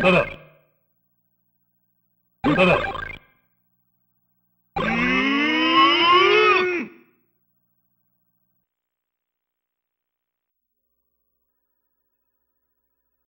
ただただ